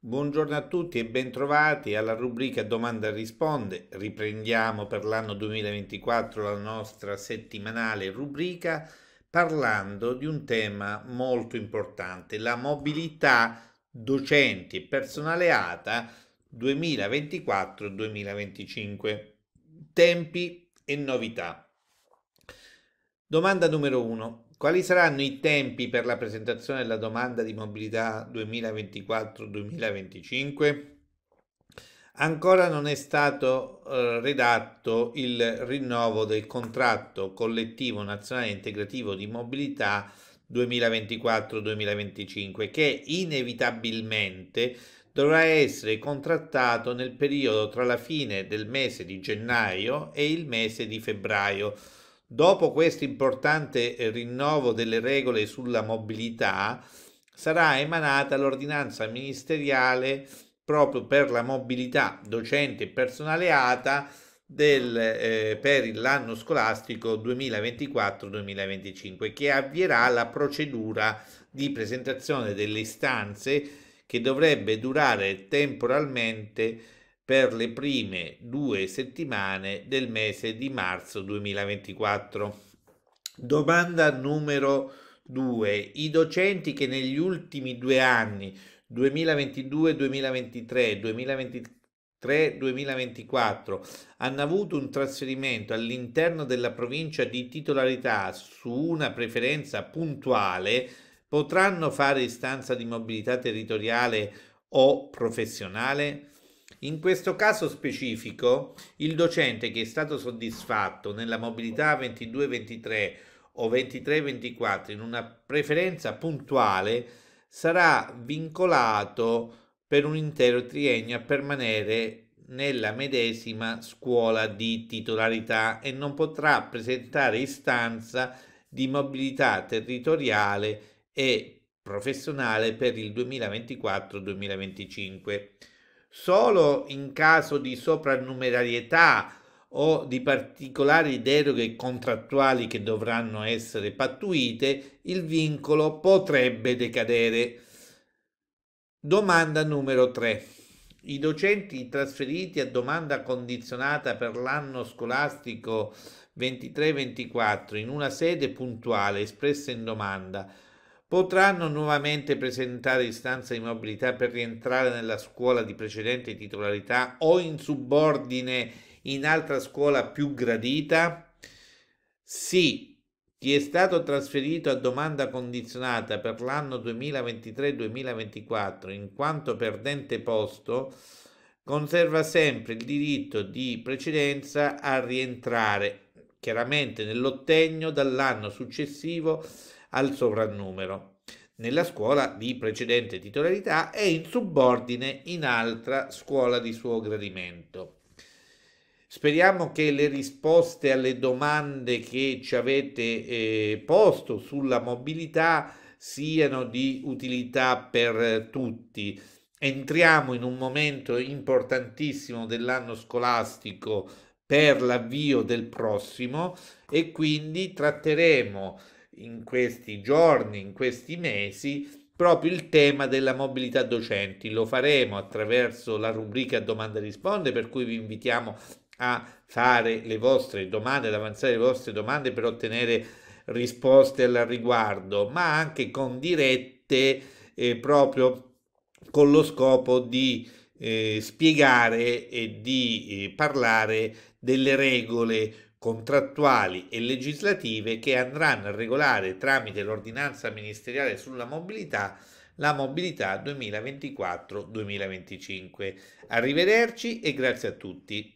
Buongiorno a tutti e bentrovati alla rubrica Domanda e risponde. Riprendiamo per l'anno 2024 la nostra settimanale rubrica parlando di un tema molto importante, la mobilità docenti e personale ATA 2024-2025. Tempi e novità. Domanda numero 1. Quali saranno i tempi per la presentazione della domanda di mobilità 2024-2025? Ancora non è stato eh, redatto il rinnovo del contratto collettivo nazionale integrativo di mobilità 2024-2025 che inevitabilmente dovrà essere contrattato nel periodo tra la fine del mese di gennaio e il mese di febbraio Dopo questo importante eh, rinnovo delle regole sulla mobilità, sarà emanata l'ordinanza ministeriale proprio per la mobilità docente e personale ATA del, eh, per l'anno scolastico 2024-2025 che avvierà la procedura di presentazione delle istanze che dovrebbe durare temporalmente per le prime due settimane del mese di marzo 2024. Domanda numero 2. I docenti che negli ultimi due anni 2022, 2023, 2023, 2024 hanno avuto un trasferimento all'interno della provincia di titolarità su una preferenza puntuale potranno fare istanza di mobilità territoriale o professionale? In questo caso specifico, il docente che è stato soddisfatto nella mobilità 22-23 o 23-24 in una preferenza puntuale sarà vincolato per un intero triennio a permanere nella medesima scuola di titolarità e non potrà presentare istanza di mobilità territoriale e professionale per il 2024-2025 solo in caso di soprannumerarietà o di particolari deroghe contrattuali che dovranno essere pattuite, il vincolo potrebbe decadere. Domanda numero 3. I docenti trasferiti a domanda condizionata per l'anno scolastico 23-24 in una sede puntuale espressa in domanda potranno nuovamente presentare istanza di mobilità per rientrare nella scuola di precedente titolarità o in subordine in altra scuola più gradita? Sì, chi è stato trasferito a domanda condizionata per l'anno 2023-2024 in quanto perdente posto conserva sempre il diritto di precedenza a rientrare chiaramente nell'ottennio dall'anno successivo al sovrannumero. Nella scuola di precedente titolarità è in subordine in altra scuola di suo gradimento. Speriamo che le risposte alle domande che ci avete eh, posto sulla mobilità siano di utilità per tutti. Entriamo in un momento importantissimo dell'anno scolastico per l'avvio del prossimo e quindi tratteremo in questi giorni, in questi mesi, proprio il tema della mobilità docenti. Lo faremo attraverso la rubrica domande e risponde, per cui vi invitiamo a fare le vostre domande, ad avanzare le vostre domande per ottenere risposte al riguardo, ma anche con dirette eh, proprio con lo scopo di eh, spiegare e di eh, parlare delle regole contrattuali e legislative che andranno a regolare tramite l'ordinanza ministeriale sulla mobilità la mobilità 2024-2025. Arrivederci e grazie a tutti.